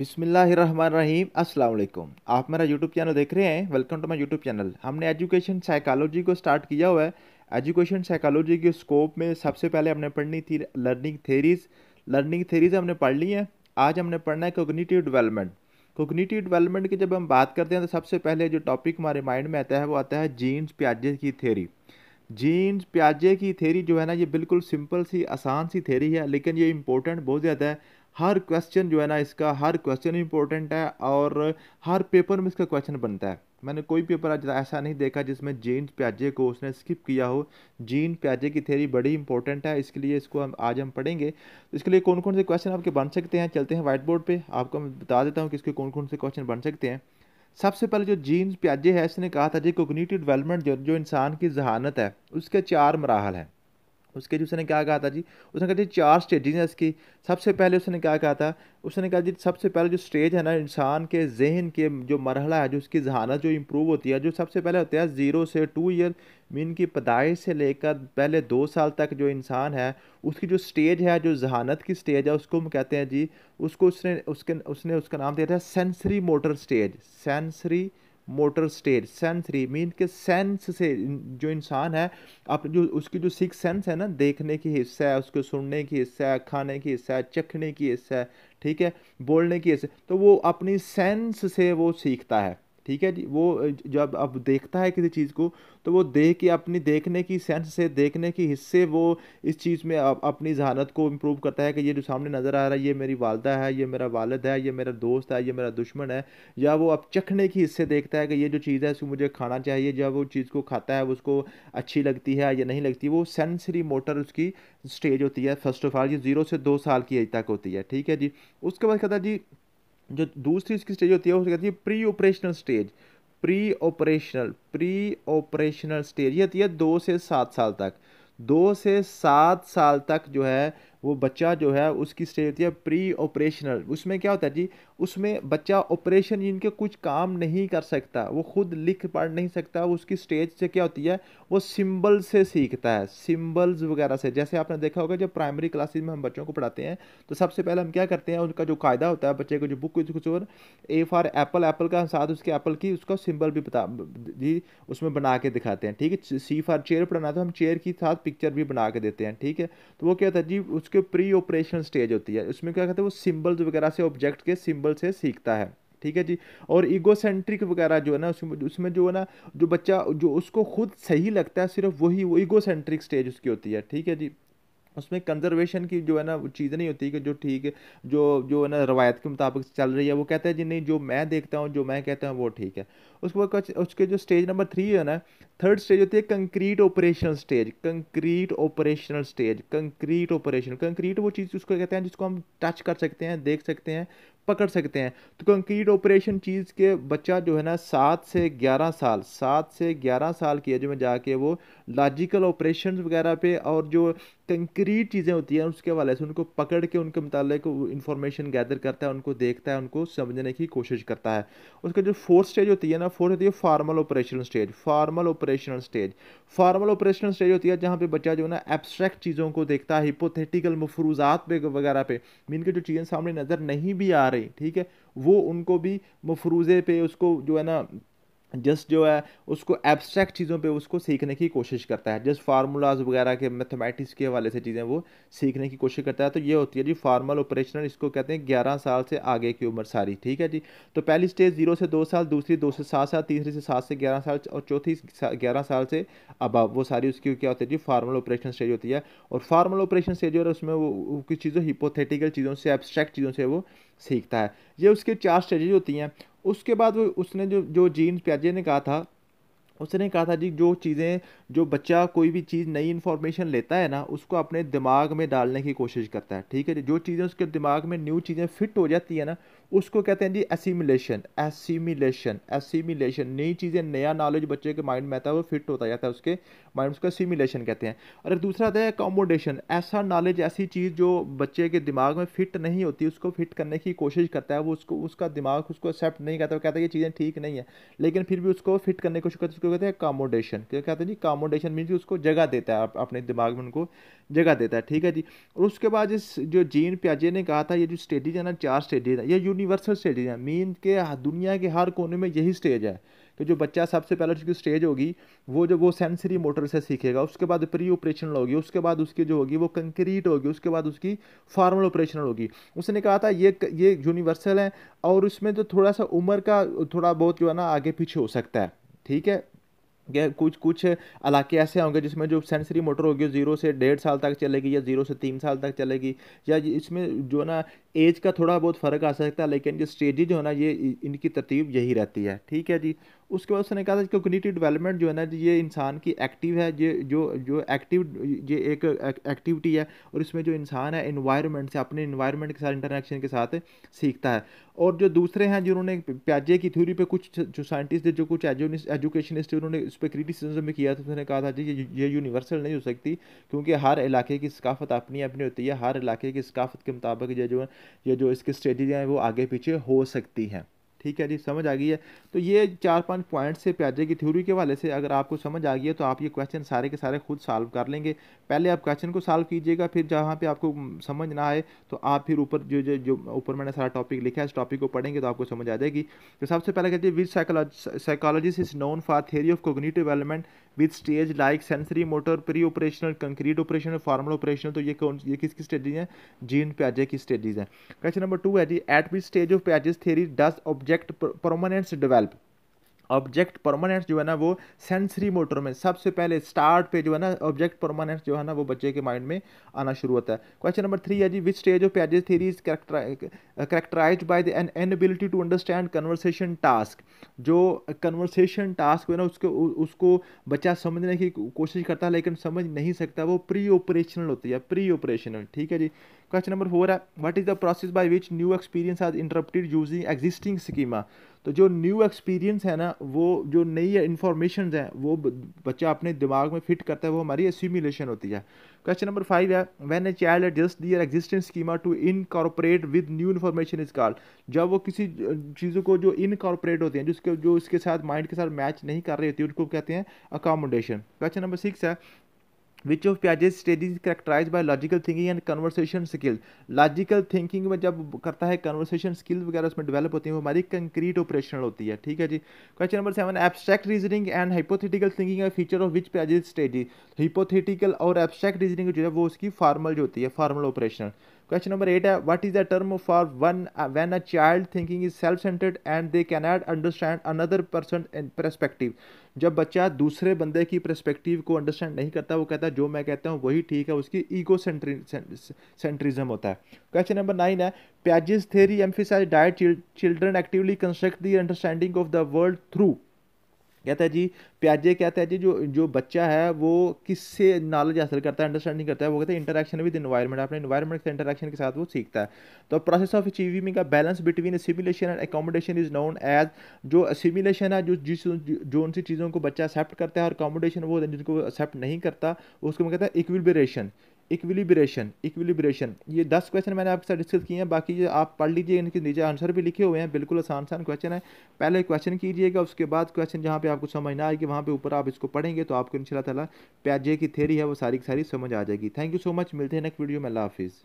बिसमीम अस्सलाम आप मेरा यूट्यूब चैनल देख रहे हैं welcome to my YouTube channel हमने एजुकेशन साइकालोजी को स्टार्ट किया हुआ है एजुकेशन साइकोलॉजी के स्कोप में सबसे पहले हमने पढ़नी थी लर्निंग थेरीज लर्निंग थेरीज हमने पढ़ ली हैं आज हमने पढ़ना है कोग्निटिव डेवलपमेंट कोग्निटिव डेवलपमेंट की जब हम बात करते हैं तो सबसे पहले जो टॉपिक हमारे माइंड में आता है वो आता है जीन्स प्याजे की थेरी जीन्स प्याजे की थेरी जो है ना ये बिल्कुल सिंपल सी आसान सी थेरी है लेकिन ये इंपॉर्टेंट बहुत ज़्यादा है हर क्वेश्चन जो है ना इसका हर क्वेश्चन इंपॉर्टेंट है और हर पेपर में इसका क्वेश्चन बनता है मैंने कोई पेपर आज ऐसा नहीं देखा जिसमें जीन प्याजे को उसने स्किप किया हो जीन प्याजे की थेरी बड़ी इंपॉर्टेंट है इसके लिए इसको हम आज हम पढ़ेंगे तो इसके लिए कौन कौन से क्वेश्चन आपके बन सकते हैं चलते हैं वाइट बोर्ड पर आपको मैं बता देता हूँ कि इसके कौन कौन से क्वेश्चन बन सकते हैं सबसे पहले जो जीन्स प्याजे है इसने कहा था जी कोगनीटिव डेवलपमेंट जो, जो इंसान की जहानत है उसके चार मराहल हैं उसके जी उसने क्या कहा था जी उसने कहा जी चार स्टेजेज हैं इसकी सबसे पहले उसने क्या कहा था उसने कहा जी सबसे पहले जो स्टेज है ना इंसान के जहन के जो मरहला है जो उसकी जहानत जो इम्प्रूव होती है जो सबसे पहले होता है ज़ीरो से टू ईयर मीन की पदाइश से लेकर पहले दो साल तक जो इंसान है उसकी जो स्टेज है जो जहानत की स्टेज है उसको हम कहते हैं जी उसको उसने उसके उसने उसका नाम दिया था sensory motor stage sensory motor state sensory mean के सेंस से जो इंसान है आप जो उसकी जो सिक्स सेंस है ना देखने की हिस्सा है उसको सुनने की हिस्सा है खाने की हिस्सा है चखने की हिस्सा है ठीक है बोलने की हिस्सा तो वो अपनी सेंस से वो सीखता है ठीक है जी वो जब अब देखता है किसी चीज़ को तो वो देख के अपनी देखने की सेंस से देखने की हिस्से वो इस चीज़ में अप, अपनी जहानत को इम्प्रूव करता है कि ये जो सामने नज़र आ रहा है ये मेरी वालदा है ये मेरा वालद है ये मेरा दोस्त है ये मेरा दुश्मन है या वो अब चखने की हिस्से देखता है कि ये जो चीज़ है उसको मुझे खाना चाहिए जब वो चीज़ को खाता है उसको अच्छी लगती है या नहीं लगती वो सेंसरी मोटर उसकी स्टेज होती है फर्स्ट ऑफ ऑल ये ज़ीरो से दो साल की एज तक होती है ठीक है जी उसके बाद कहता जी जो दूसरी उसकी स्टेज होती है वो कहती है pre operational stage pre operational pre operational stage ये होती है दो से सात साल तक दो से सात साल तक जो है वो बच्चा जो है उसकी स्टेज होती है प्री ऑपरेशनल उसमें क्या होता है जी उसमें बच्चा ऑपरेशन जिनके कुछ काम नहीं कर सकता वो खुद लिख पढ़ नहीं सकता उसकी स्टेज से क्या होती है वो सिम्बल से सीखता है सिम्बल्स वगैरह से जैसे आपने देखा होगा जब प्राइमरी क्लासेज में हम बच्चों को पढ़ाते हैं तो सबसे पहले हम क्या करते हैं उनका जो कायदा होता है बच्चे को जो बुक कुछ और ए फॉर एप्पल एप्पल का साथ उसके एप्पल की उसका सिम्बल भी बता जी उसमें बना के दिखाते हैं ठीक है सी फॉर चेयर पढ़ाना तो हम चेयर के साथ पिक्चर भी बना के देते हैं ठीक है तो वो क्या होता है जी उस उसके प्री ऑपरेशन स्टेज होती है उसमें क्या कहते हैं वो सिम्बल्स वगैरह से ऑब्जेक्ट के सिम्बल से सीखता है ठीक है जी और इगोसेंट्रिक वगैरह जो है ना उसमें उसमें जो है ना जो बच्चा जो उसको खुद सही लगता है सिर्फ वही वो इगोसेंट्रिक स्टेज उसकी होती है ठीक है जी उसमें कंजर्वेशन की जो है ना चीज़ें नहीं होती कि जो ठीक है जो जो है ना रवायत के मुताबिक चल रही है वो कहते हैं जी नहीं जो मैं देखता हूँ जो मैं कहता हूँ वो ठीक है उसके बाद उसके जो स्टेज नंबर थ्री है ना थर्ड स्टेज होती है concrete operational stage concrete operational stage concrete operation concrete वो चीज़ उसको कहते हैं जिसको हम टच कर सकते हैं देख सकते हैं पकड़ सकते हैं तो कंक्रीट ऑपरेशन चीज़ के बच्चा जो है ना सात से ग्यारह साल सात से ग्यारह साल की एज में जाके वो लॉजिकल ऑपरेशन वगैरह पे और जो कंक्रीट चीज़ें होती हैं उसके हवाले से उनको पकड़ के उनके को इन्फॉर्मेशन गैदर करता है उनको देखता है उनको समझने की कोशिश करता है उसका जो फोर्थ स्टेज होती है ना फोर्थ होती है formal operational stage formal operational stage formal operational stage होती है जहाँ पे बच्चा जो है ना एब्स्ट्रैक्ट चीज़ों को देखता है हिपोथेटिकल मफरूजात पे वगैरह पे मीन के जो चीज़ें सामने नज़र नहीं भी आ रही ठीक है वो उनको भी मफरूज़े पे उसको जो है ना जस्ट जो है उसको एब्स्ट्रैक्ट चीज़ों पे उसको सीखने की कोशिश करता है जस्ट फार्मूलाज वगैरह के मैथमेटिक्स के हवाले से चीज़ें वो सीखने की कोशिश करता है तो ये होती है जी फार्मल ऑपरेशनल इसको कहते हैं ग्यारह साल से आगे की उम्र सारी ठीक है जी तो पहली स्टेज जीरो से दो साल दूसरी दो से सात साल तीसरी से सात से ग्यारह साल और चौथी ग्यारह साल से अब वो सारी उसकी क्या होती है जी फार्मल ऑपरेशन स्टेज होती है और फार्मल ऑपरेशन स्टेज और उसमें वो कुछ चीज़ों हिपोथेटिकल चीज़ों से एब्स्ट्रैक्ट चीज़ों से वो सीखता है ये उसके चार स्टेजेज होती हैं उसके बाद वो उसने जो जो जीन प्याजे ने कहा था उसने कहा था जी जो चीज़ें जो बच्चा कोई भी चीज़ नई इन्फॉर्मेशन लेता है ना उसको अपने दिमाग में डालने की कोशिश करता है ठीक है जो चीज़ें उसके दिमाग में न्यू चीज़ें फिट हो जाती है ना उसको कहते हैं जी एसिमिलेशन एसिमिलेशन एसिमिलेशन नई चीज़ें नया नॉलेज बच्चे के माइंड में आता है वो फिट होता जाता है उसके माइंड उसको एसिमिलेशन कहते हैं और दूसरा आता है अकोमोडेशन ऐसा नॉलेज ऐसी चीज़ जो बच्चे के दिमाग में फिट नहीं होती उसको फिट करने की कोशिश करता है वो उसको उसका दिमाग उसको एक्सेप्ट नहीं करता वो कहता है ये चीज़ें ठीक नहीं है लेकिन फिर भी उसको फिट करने की कोशिश करते उसको कहते हैं अकोमोडेशन क्या कहते हैं जी अकोमोडेशन मीन उसको जगह देता है अपने दिमाग में उनको जगह देता है ठीक है जी और उसके बाद इस जो जीन प्याजे ने कहा था ये जो स्टेडीज है ना चार स्टेडीज है ये यूनिवर्सल स्टेजेज हैं मीन के दुनिया के हर कोने में यही स्टेज है कि तो जो बच्चा सबसे पहले उसकी स्टेज होगी वो जो वो सेंसरी मोटर से सीखेगा उसके बाद प्री ऑपरेशनल होगी उसके बाद उसकी जो होगी वो कंक्रीट होगी उसके बाद उसकी फार्मल ऑपरेशनल होगी उसने कहा था ये ये यूनिवर्सल है और उसमें तो थोड़ा सा उम्र का थोड़ा बहुत जो है ना आगे पीछे हो सकता है ठीक है कुछ कुछ इलाके ऐसे होंगे जिसमें जो सेंसरी मोटर होगी ज़ीरो से डेढ़ साल तक चलेगी या ज़ीरो से तीन साल तक चलेगी या इसमें जो ना एज का थोड़ा बहुत फ़र्क आ सकता है लेकिन जो स्टेजेज जो है ना ये इनकी तरतीब यही रहती है ठीक है जी उसके बाद उसने कहा था कम्यूनिटी डेवलपमेंट जो है ना ये इंसान की एक्टिव है ये जो जो एक्टिव ये एक एक्टिविटी है और इसमें जो इंसान है इन्वायरमेंट से अपने इन्वायरमेंट के साथ इंटरेक्शन के साथ सीखता है और जो दूसरे हैं जिन्होंने प्याजे की थ्योरी पे कुछ जो साइंटिस्ट जो कुछ एजुकेशनिस्ट उन्होंने उस पर भी किया था तो उसने कहा था जी ये, ये यूनिवर्सल नहीं हो सकती क्योंकि हर इलाके की सकाफत अपनी अपनी होती है हर इलाके की सकाफत के मुताबिक जो है या जो इसकी स्ट्रेटजी हैं वो आगे पीछे हो सकती हैं ठीक है जी समझ आ गई है तो ये चार पांच पॉइंट्स से प्याजे की थ्योरी के वाले से अगर आपको समझ आ गई है तो आप ये क्वेश्चन सारे के सारे खुद सॉल्व कर लेंगे पहले आप क्वेश्चन को सॉल्व कीजिएगा फिर जहाँ पे आपको समझ ना आए तो आप फिर ऊपर जो जो जो ऊपर मैंने सारा टॉपिक लिखा है इस टॉपिक को पढ़ेंगे तो आपको समझ आ जाएगी तो सबसे पहले कहते हैं which psychology is known for theory of cognitive development with stage like sensory motor pre operational concrete operation formal operational तो ये कौन ये किसकी स्टेजेज हैं जीन प्याजे की स्टेजेज हैं क्वेश्चन नंबर टू है जी at which stage of Piaget's theory does object permanence develop object permanence जो है ना वो सेंसरी मोटर में सबसे पहले स्टार्ट पे जो है ना ऑब्जेक्ट परमानेंस जो है ना वो बच्चे के माइंड में आना शुरू होता है क्वेश्चन नंबर थ्री है जी which stage of Piaget's theory characterize by an inability to understand conversation task जो कन्वर्सेशन टास्क है ना उसको उसको बच्चा समझने की कोशिश करता है लेकिन समझ नहीं सकता वो प्री ऑपरेशनल होती है प्री ऑपरेशनल ठीक है जी क्वेश्चन नंबर फोर है what is the process by which new experience are interpreted using existing schema तो जो न्यू एक्सपीरियंस है ना वो जो नई इन्फॉर्मेशन है वो बच्चा अपने दिमाग में फिट करता है वो हमारी एस्यूमिलेशन होती है क्वेश्चन नंबर फाइव है when a child adjust their existence schema to incorporate with new information is called जब वो किसी चीज़ों को जो इनकॉर्पोरेट होते हैं जिसके जो इसके साथ माइंड के साथ मैच नहीं कर रही होती उनको कहते हैं अकोमोडेशन क्वेश्चन नंबर सिक्स है which of Piaget's stage is characterize by logical thinking and conversation skill logical thinking में जब करता है कन्वर्सेशन स्किल वगैरह उसमें डेवलप होती है वो हमारी कंक्रीट ऑपरेशनल होती है ठीक है जी question number seven abstract reasoning and hypothetical thinking feature of which Piaget's stage is hypothetical और एब्सट्रैक्ट रीजनिंग जो है वो उसकी फार्मल जो होती है formal operational question number eight है what is the term for one when a child thinking is self centered and they can understand another person in perspective जब बच्चा दूसरे बंदे की परस्पेक्टिव को अंडरस्टैंड नहीं करता वो कहता है जो मैं कहता हूँ वही ठीक है उसकी ईगो सेंट्रिज्म होता है क्वेश्चन नंबर नाइन है Piaget's theory emphasize that children actively construct the understanding of the world through कहता है जी प्याजे कहता है जी जो जो बच्चा है वो किससे नॉलेज हासिल करता है अंडरस्टैंडिंग करता है वो कहते हैं इंटरेक्शन विद इन्वायरमेंट अपने इन्वायरमेंट के इंटरेक्शन के साथ वो सीखता है तो प्रोसेस ऑफ अचीविंग का balance between simulation and accommodation is known as जो सिमुलेशन है जो जिस जो सी चीज़ों को बच्चा एक्सेप्ट करता है और अकोमोडेशन वो जिनको एक्सेप्ट नहीं करता उसको मैं कहता है इक्विबरेशन इक्विलिब्रेशन इक्विलिब्रेशन ये दस क्वेश्चन मैंने आपके साथ डिस्कस किए हैं बाकी ये आप पढ़ लीजिए इनके नीचे आंसर भी लिखे हुए हैं बिल्कुल आसान आसान क्वेश्चन है पहले क्वेश्चन कीजिएगा उसके बाद क्वेश्चन जहाँ पे आपको समझ ना आएगी वहाँ पे ऊपर आप इसको पढ़ेंगे तो आपको इन शाला प्याजे की थेरी है वो सारी की सारी समझ आ जाएगी थैंक यू सो मच मिलते हैं नेक्स्ट वीडियो में अल्लाह हाफिज़